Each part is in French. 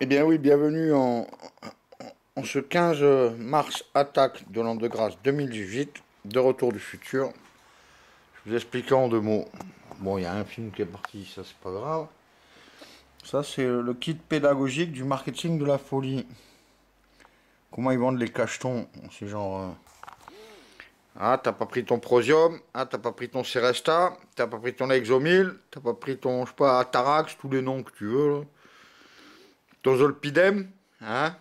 Eh bien oui, bienvenue en, ce 15 mars attaque de l'an de grâce 2018, de retour du futur. Je vous explique en deux mots. Bon, il y a un film qui est parti, ça c'est pas grave. Ça c'est le kit pédagogique du marketing de la folie. Comment ils vendent les cachetons C'est genre... Euh. Ah, t'as pas pris ton Prosium, ah, t'as pas pris ton Seresta, t'as pas pris ton Exomil, t'as pas pris ton, je sais pas, Atarax, tous les noms que tu veux. Pidem, hein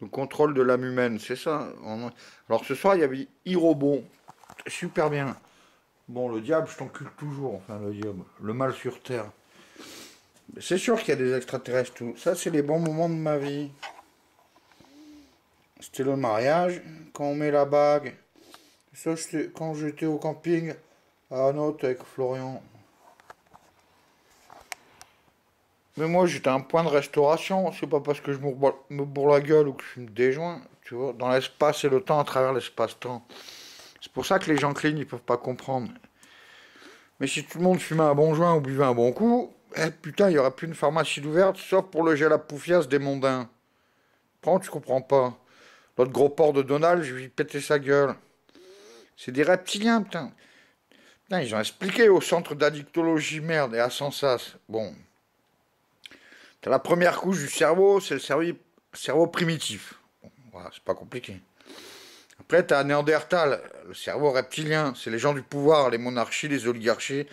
Le contrôle de l'âme humaine, c'est ça. Alors ce soir, il y avait Hirobon. Super bien. Bon, le diable, je t'encule toujours, enfin le diable. Le mal sur Terre. C'est sûr qu'il y a des extraterrestres, tout. Ça, c'est les bons moments de ma vie. C'était le mariage, quand on met la bague. Ça, quand j'étais au camping à Note avec Florian. Mais moi, j'étais un point de restauration. C'est pas parce que je me bourre la gueule ou que je me déjoins, tu vois, dans l'espace et le temps, à travers l'espace-temps. C'est pour ça que les gens clean, ils peuvent pas comprendre. Mais si tout le monde fumait un bon joint ou buvait un bon coup, eh putain, il y aurait plus une pharmacie d'ouverte, sauf pour le gel à poufias des mondains. Prends, tu comprends pas. L'autre gros porc de Donald, je lui péter sa gueule. C'est des reptiliens, putain. Putain, ils ont expliqué au centre d'addictologie, merde, et à Sansas, Bon, la première couche du cerveau, c'est le cerveau, primitif. voilà, c'est pas compliqué. Après, tu as Néandertal, le cerveau reptilien, c'est les gens du pouvoir, les monarchies, les oligarchies.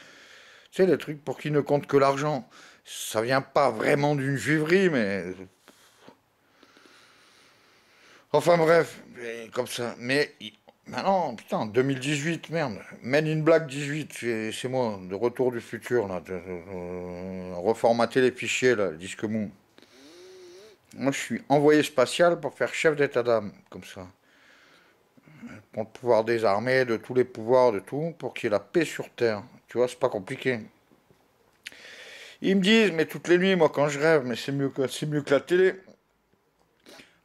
Tu sais, les trucs pour qui ne compte que l'argent. Ça vient pas vraiment d'une juiverie, mais. Enfin bref, comme ça. Mais mais ben non, putain, 2018, merde. Mène une blague 18, c'est moi, de retour du futur, là. De, euh, reformater les fichiers, là, disque mou. Moi, je suis envoyé spatial pour faire chef d'état d'âme, comme ça. Pour pouvoir désarmer de tous les pouvoirs, de tout, pour qu'il y ait la paix sur Terre. Tu vois, c'est pas compliqué. Ils me disent, mais toutes les nuits, moi, quand je rêve, mais c'est mieux, que, mieux que la télé.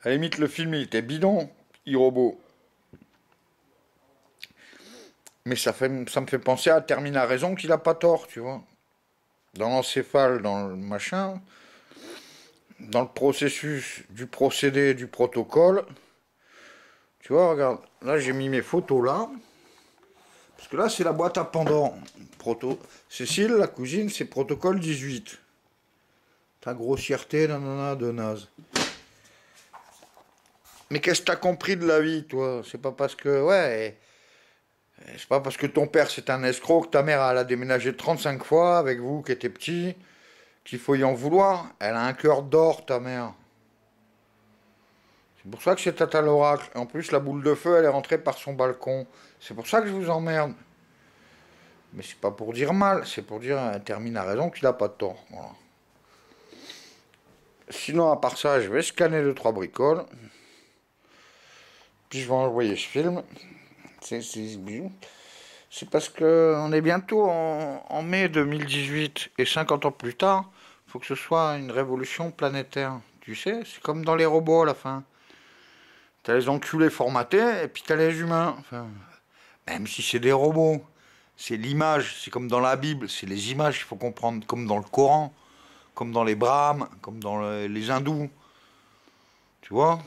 À la limite, le film, il était bidon, e-robot. Mais ça, fait, ça me fait penser à Termine raison qu'il n'a pas tort, tu vois. Dans l'encéphale, dans le machin, dans le processus du procédé, du protocole. Tu vois, regarde, là j'ai mis mes photos là. Parce que là c'est la boîte à pendant. Proto... Cécile, la cousine, c'est protocole 18. Ta grossièreté, nanana, de naze. Mais qu'est-ce que t'as compris de la vie, toi C'est pas parce que, ouais... Euh, c'est pas parce que ton père c'est un escroc que ta mère a déménagé 35 fois avec vous qui était petit qu'il faut y en vouloir. Elle a un cœur d'or ta mère. C'est pour ça que c'est à l'oracle. En plus la boule de feu elle est rentrée par son balcon. C'est pour ça que je vous emmerde. Mais c'est pas pour dire mal, c'est pour dire elle termine à raison qu'il a pas de tort. Sinon à part ça je vais scanner le trois bricoles. Puis je vais envoyer ce film. C'est parce qu'on est bientôt en, mai 2018 et 50 ans plus tard, il faut que ce soit une révolution planétaire. Tu sais, c'est comme dans les robots à la fin. T'as les enculés formatés et puis t'as les humains. même si c'est des robots, c'est l'image, c'est comme dans la Bible, c'est les images qu'il faut comprendre, comme dans le Coran, comme dans les Brahmes, comme dans les hindous. Tu vois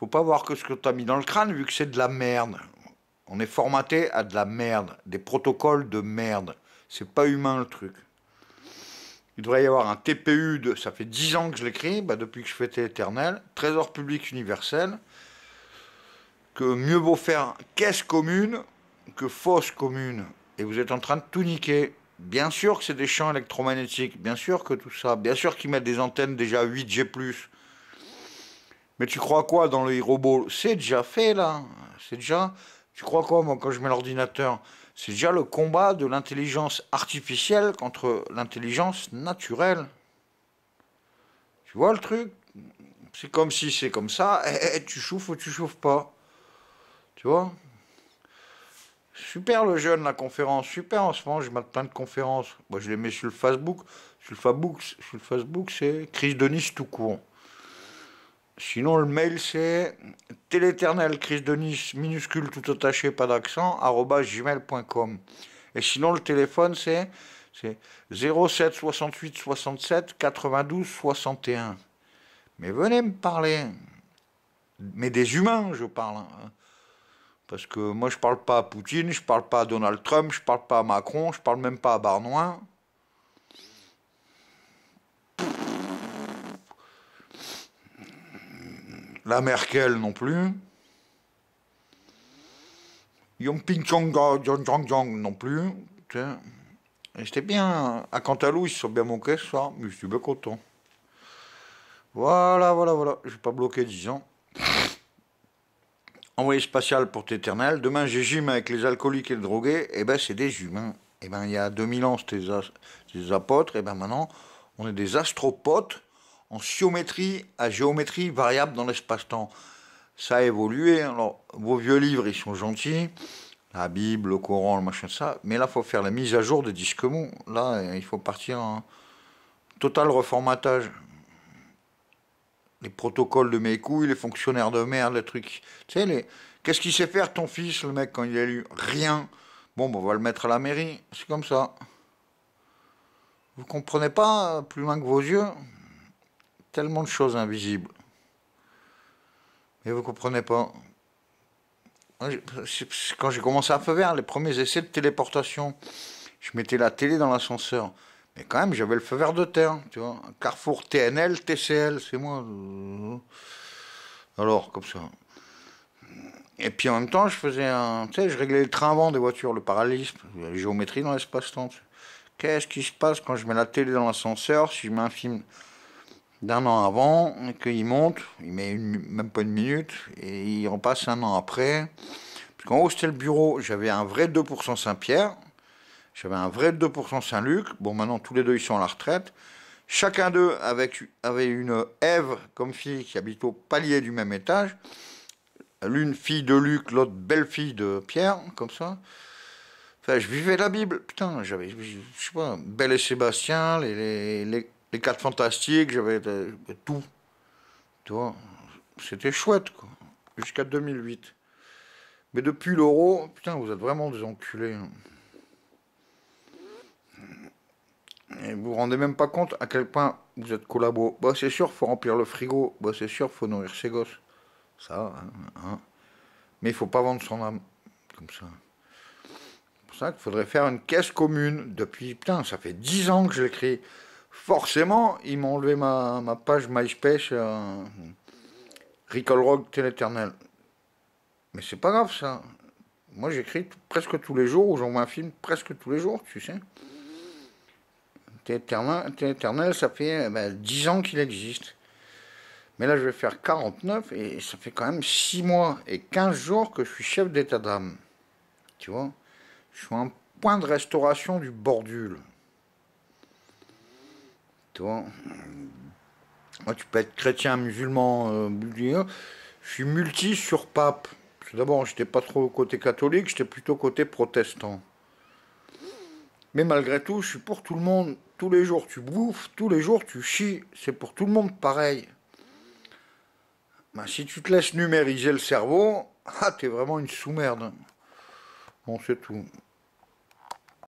faut pas voir que ce que tu as mis dans le crâne, vu que c'est de la merde. On est formaté à de la merde, des protocoles de merde. C'est pas humain le truc. Il devrait y avoir un TPU de. Ça fait 10 ans que je l'écris, bah depuis que je fêtais éternel. Trésor public universel. Que mieux vaut faire caisse commune que fausse commune. Et vous êtes en train de tout niquer. Bien sûr que c'est des champs électromagnétiques, bien sûr que tout ça, bien sûr qu'ils mettent des antennes déjà 8G. Mais tu crois quoi dans les robots C'est déjà fait là. C'est déjà. Tu crois quoi moi quand je mets l'ordinateur C'est déjà le combat de l'intelligence artificielle contre l'intelligence naturelle. Tu vois le truc C'est comme si c'est comme ça. Eh, eh, eh, tu chauffes ou tu chauffes pas. Tu vois Super le jeune, la conférence, super en ce moment, je mets plein de conférences. Moi je les mets sur le Facebook. Sur le Facebook, sur le Facebook, c'est Crise de Nice tout court. Sinon, le mail, c'est téléternel, crise de Nice, minuscule, tout attaché, pas d'accent, gmail.com. Et sinon, le téléphone, c'est 07 68 67 92 61. Mais venez me parler. Mais des humains, je parle. Hein. Parce que moi, je parle pas à Poutine, je parle pas à Donald Trump, je parle pas à Macron, je parle même pas à Barnois. La Merkel non plus. Yongping Chong non plus. C'était bien. Ah, à Cantalou, ils se sont bien moqués, ça. Mais je suis bien content. Voilà, voilà, voilà. Je n'ai pas bloqué 10 ans. Envoyé spatial pour Téternel. Demain, j'ai gym avec les alcooliques et les drogués. et eh ben, c'est des humains. Et eh ben, il y a 2000 ans, c'était des, apôtres. et eh ben, maintenant, on est des astropotes en sciométrie à géométrie variable dans l'espace-temps. Ça a évolué. Alors, vos vieux livres, ils sont gentils. La Bible, le Coran, le machin, de ça. Mais là, il faut faire la mise à jour des disques mous. Là, euh, il faut partir en total reformatage. Les protocoles de mes couilles, les fonctionnaires de merde, les trucs. Tu sais, les... qu'est-ce qu'il sait faire ton fils, le mec, quand il a lu Rien. Bon, bah, on va le mettre à la mairie. C'est comme ça. Vous comprenez pas euh, plus loin que vos yeux tellement de choses invisibles. Mais vous comprenez pas. Quand j'ai commencé à feu vert, les premiers essais de téléportation, je mettais la télé dans l'ascenseur. Mais quand même, j'avais le feu vert de terre, tu vois. Carrefour TNL, TCL, c'est moi. Alors, comme ça. Et puis en même temps, je faisais un. Tu sais, je réglais le train avant des voitures, le paralysme la géométrie dans l'espace-temps. Qu'est-ce qui se passe quand je mets la télé dans l'ascenseur, si je mets un film d'un an avant, qu'il monte, il met une, même pas une minute, et il repasse un an après. Parce haut, c'était le bureau, j'avais un vrai 2% Saint-Pierre, j'avais un vrai 2% Saint-Luc. Bon, maintenant, tous les deux, ils sont à la retraite. Chacun d'eux avec, avait une Ève comme fille qui habite au palier du même étage. L'une fille de Luc, l'autre belle fille de Pierre, comme ça. Enfin, je vivais la Bible. Putain, j'avais, je sais pas, Belle et Sébastien, les, les, les les quatre fantastiques, j'avais tout. Tu vois, c'était chouette, quoi. Jusqu'à 2008. Mais depuis l'euro, putain, vous êtes vraiment des enculés. Hein. Et vous vous rendez même pas compte à quel point vous êtes collabos. Bah, c'est sûr, faut remplir le frigo. Bah, c'est sûr, faut nourrir ses gosses. Ça, hein, hein. Mais il faut pas vendre son âme. Comme ça. C'est pour ça qu'il faudrait faire une caisse commune. Depuis, putain, ça fait 10 ans que je l'écris. Forcément, ils m'ont enlevé ma, page MySpace euh, Rock Téléternel. Mais c'est pas grave ça. Moi j'écris presque tous les jours, ou j'envoie un film presque tous les jours, tu sais. Téléternel, ça fait eh ben, 10 ans qu'il existe. Mais là je vais faire 49 et ça fait quand même 6 mois et 15 jours que je suis chef d'état d'âme. Tu vois Je suis un point de restauration du bordule. Moi, tu peux être chrétien, musulman, euh, Je suis multi sur pape. D'abord, j'étais pas trop côté catholique, j'étais plutôt côté protestant. Mais malgré tout, je suis pour tout le monde. Tous les jours, tu bouffes, tous les jours, tu chies. C'est pour tout le monde pareil. Ben, si tu te laisses numériser le cerveau, ah, t'es vraiment une sous-merde. Bon, c'est tout.